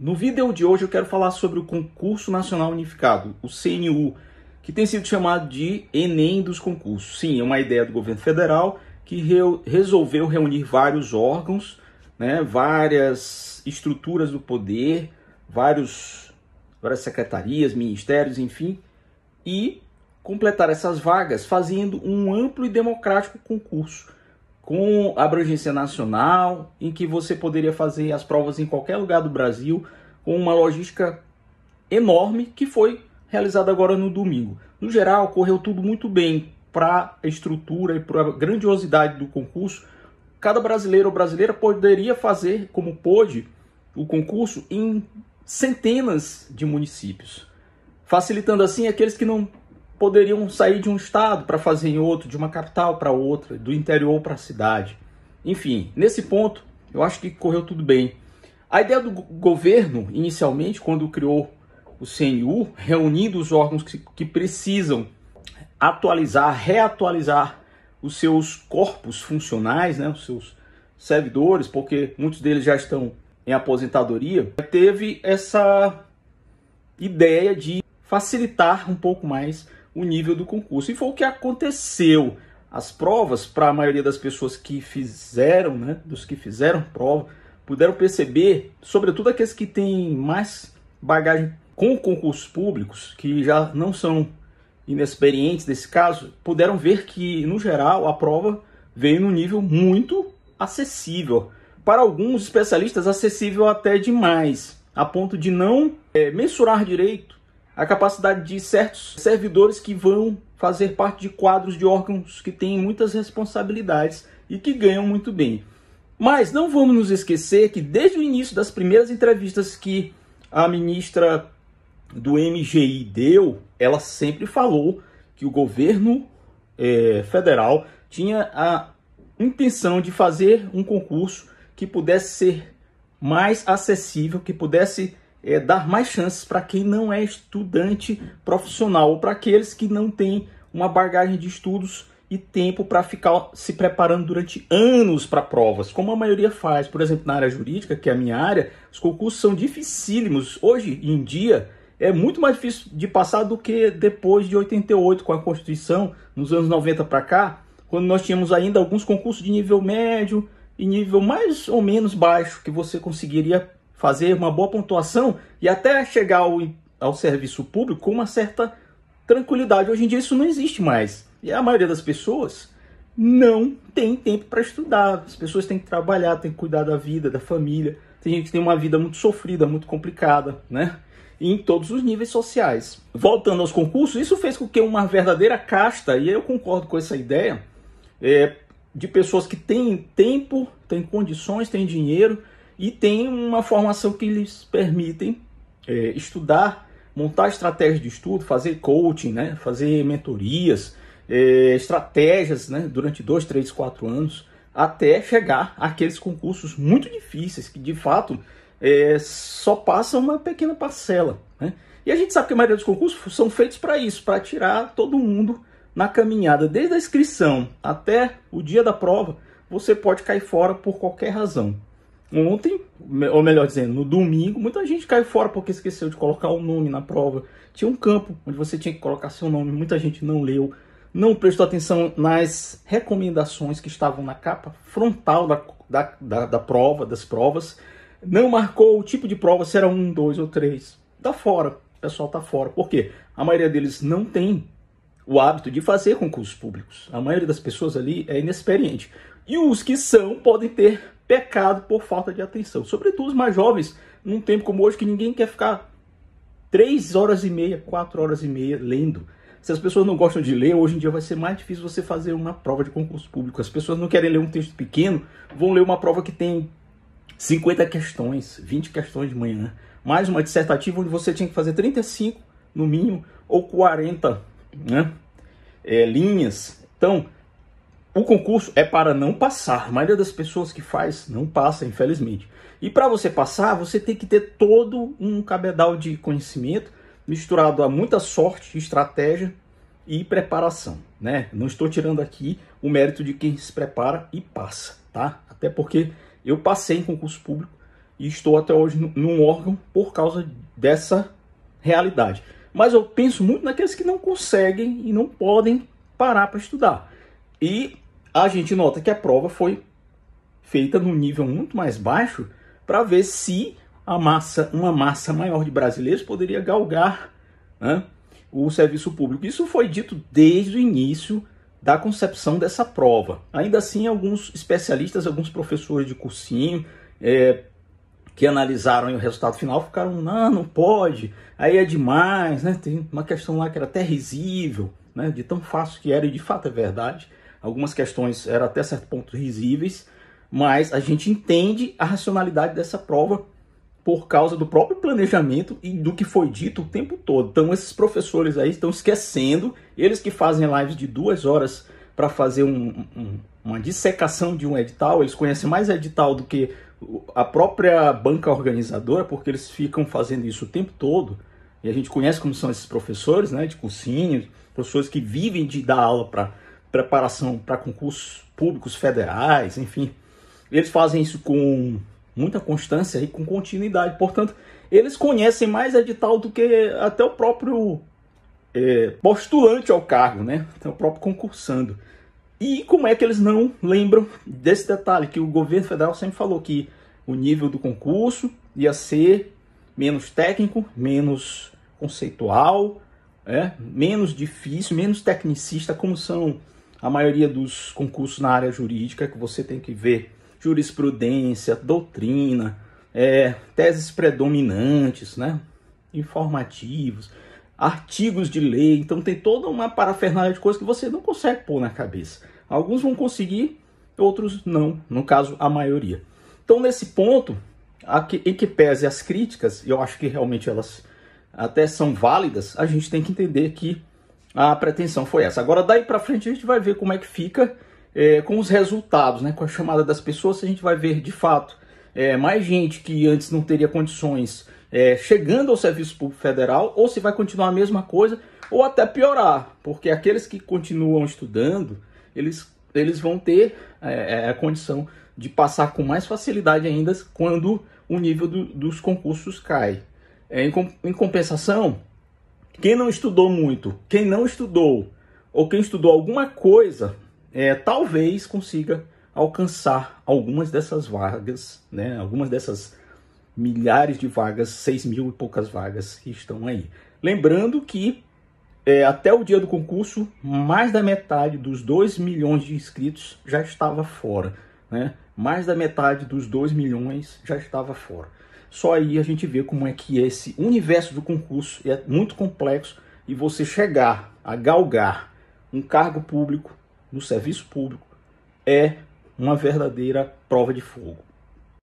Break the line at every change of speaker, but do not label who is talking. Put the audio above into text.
No vídeo de hoje eu quero falar sobre o Concurso Nacional Unificado, o CNU, que tem sido chamado de Enem dos concursos. Sim, é uma ideia do governo federal que re resolveu reunir vários órgãos, né, várias estruturas do poder, vários, várias secretarias, ministérios, enfim, e completar essas vagas fazendo um amplo e democrático concurso com abrangência nacional, em que você poderia fazer as provas em qualquer lugar do Brasil, com uma logística enorme que foi realizada agora no domingo. No geral, correu tudo muito bem para a estrutura e para a grandiosidade do concurso. Cada brasileiro ou brasileira poderia fazer, como pôde, o concurso em centenas de municípios, facilitando assim aqueles que não poderiam sair de um estado para fazer em outro, de uma capital para outra, do interior para a cidade. Enfim, nesse ponto, eu acho que correu tudo bem. A ideia do governo, inicialmente, quando criou o CNU, reunindo os órgãos que, que precisam atualizar, reatualizar os seus corpos funcionais, né, os seus servidores, porque muitos deles já estão em aposentadoria, teve essa ideia de facilitar um pouco mais o nível do concurso. E foi o que aconteceu. As provas, para a maioria das pessoas que fizeram, né, dos que fizeram prova, puderam perceber, sobretudo aqueles que têm mais bagagem com concursos públicos, que já não são inexperientes nesse caso, puderam ver que, no geral, a prova veio num nível muito acessível. Para alguns especialistas, acessível até demais, a ponto de não é, mensurar direito a capacidade de certos servidores que vão fazer parte de quadros de órgãos que têm muitas responsabilidades e que ganham muito bem. Mas não vamos nos esquecer que desde o início das primeiras entrevistas que a ministra do MGI deu, ela sempre falou que o governo é, federal tinha a intenção de fazer um concurso que pudesse ser mais acessível, que pudesse é, dar mais chances para quem não é estudante profissional ou para aqueles que não têm uma bagagem de estudos e tempo para ficar se preparando durante anos para provas, como a maioria faz. Por exemplo, na área jurídica, que é a minha área, os concursos são dificílimos. Hoje em dia, é muito mais difícil de passar do que depois de 88, com a Constituição, nos anos 90 para cá, quando nós tínhamos ainda alguns concursos de nível médio e nível mais ou menos baixo que você conseguiria fazer uma boa pontuação e até chegar ao, ao serviço público com uma certa tranquilidade. Hoje em dia isso não existe mais. E a maioria das pessoas não tem tempo para estudar. As pessoas têm que trabalhar, têm que cuidar da vida, da família. Tem gente que tem uma vida muito sofrida, muito complicada, né? E em todos os níveis sociais. Voltando aos concursos, isso fez com que uma verdadeira casta, e eu concordo com essa ideia, é, de pessoas que têm tempo, têm condições, têm dinheiro, e tem uma formação que lhes permitem é, estudar, montar estratégias de estudo, fazer coaching, né, fazer mentorias, é, estratégias né, durante dois, três, quatro anos, até chegar àqueles concursos muito difíceis que de fato é, só passa uma pequena parcela. Né? E a gente sabe que a maioria dos concursos são feitos para isso, para tirar todo mundo na caminhada, desde a inscrição até o dia da prova, você pode cair fora por qualquer razão. Ontem, ou melhor dizendo, no domingo, muita gente caiu fora porque esqueceu de colocar o nome na prova. Tinha um campo onde você tinha que colocar seu nome, muita gente não leu, não prestou atenção nas recomendações que estavam na capa frontal da, da, da, da prova, das provas, não marcou o tipo de prova, se era um, dois ou três. Tá fora, o pessoal tá fora. Por quê? A maioria deles não tem o hábito de fazer concursos públicos. A maioria das pessoas ali é inexperiente. E os que são podem ter pecado por falta de atenção. Sobretudo os mais jovens, num tempo como hoje que ninguém quer ficar três horas e meia, quatro horas e meia lendo. Se as pessoas não gostam de ler, hoje em dia vai ser mais difícil você fazer uma prova de concurso público. As pessoas não querem ler um texto pequeno, vão ler uma prova que tem 50 questões, 20 questões de manhã. Né? Mais uma dissertativa onde você tinha que fazer 35 no mínimo ou 40 né? É, linhas. Então, o concurso é para não passar. A maioria das pessoas que faz não passa, infelizmente. E para você passar, você tem que ter todo um cabedal de conhecimento misturado a muita sorte, estratégia e preparação, né? Não estou tirando aqui o mérito de quem se prepara e passa, tá? Até porque eu passei em concurso público e estou até hoje num órgão por causa dessa realidade mas eu penso muito naqueles que não conseguem e não podem parar para estudar. E a gente nota que a prova foi feita num nível muito mais baixo para ver se a massa, uma massa maior de brasileiros poderia galgar né, o serviço público. Isso foi dito desde o início da concepção dessa prova. Ainda assim, alguns especialistas, alguns professores de cursinho, é, que analisaram o resultado final ficaram, não, não pode, aí é demais, né? Tem uma questão lá que era até risível, né? De tão fácil que era, e de fato é verdade. Algumas questões eram até certo ponto risíveis, mas a gente entende a racionalidade dessa prova por causa do próprio planejamento e do que foi dito o tempo todo. Então, esses professores aí estão esquecendo, eles que fazem lives de duas horas para fazer um, um, uma dissecação de um edital, eles conhecem mais edital do que a própria banca organizadora, porque eles ficam fazendo isso o tempo todo, e a gente conhece como são esses professores, né, de cursinhos, professores que vivem de dar aula para preparação para concursos públicos federais, enfim. Eles fazem isso com muita constância e com continuidade. Portanto, eles conhecem mais edital do que até o próprio é, postulante ao cargo, né? Até o próprio concursando. E como é que eles não lembram desse detalhe que o governo federal sempre falou que o nível do concurso ia ser menos técnico, menos conceitual, é, menos difícil, menos tecnicista, como são a maioria dos concursos na área jurídica, que você tem que ver jurisprudência, doutrina, é, teses predominantes, né, informativos artigos de lei, então tem toda uma parafernália de coisas que você não consegue pôr na cabeça. Alguns vão conseguir, outros não, no caso, a maioria. Então, nesse ponto, aqui, em que pese as críticas, eu acho que realmente elas até são válidas, a gente tem que entender que a pretensão foi essa. Agora, daí para frente, a gente vai ver como é que fica é, com os resultados, né, com a chamada das pessoas, a gente vai ver de fato é, mais gente que antes não teria condições é, chegando ao serviço público federal, ou se vai continuar a mesma coisa, ou até piorar, porque aqueles que continuam estudando, eles, eles vão ter é, é a condição de passar com mais facilidade ainda quando o nível do, dos concursos cai. É, em, em compensação, quem não estudou muito, quem não estudou, ou quem estudou alguma coisa, é, talvez consiga alcançar algumas dessas vagas, né, algumas dessas milhares de vagas, 6 mil e poucas vagas que estão aí. Lembrando que é, até o dia do concurso, mais da metade dos 2 milhões de inscritos já estava fora. Né? Mais da metade dos 2 milhões já estava fora. Só aí a gente vê como é que esse universo do concurso é muito complexo e você chegar a galgar um cargo público no serviço público é uma verdadeira prova de fogo.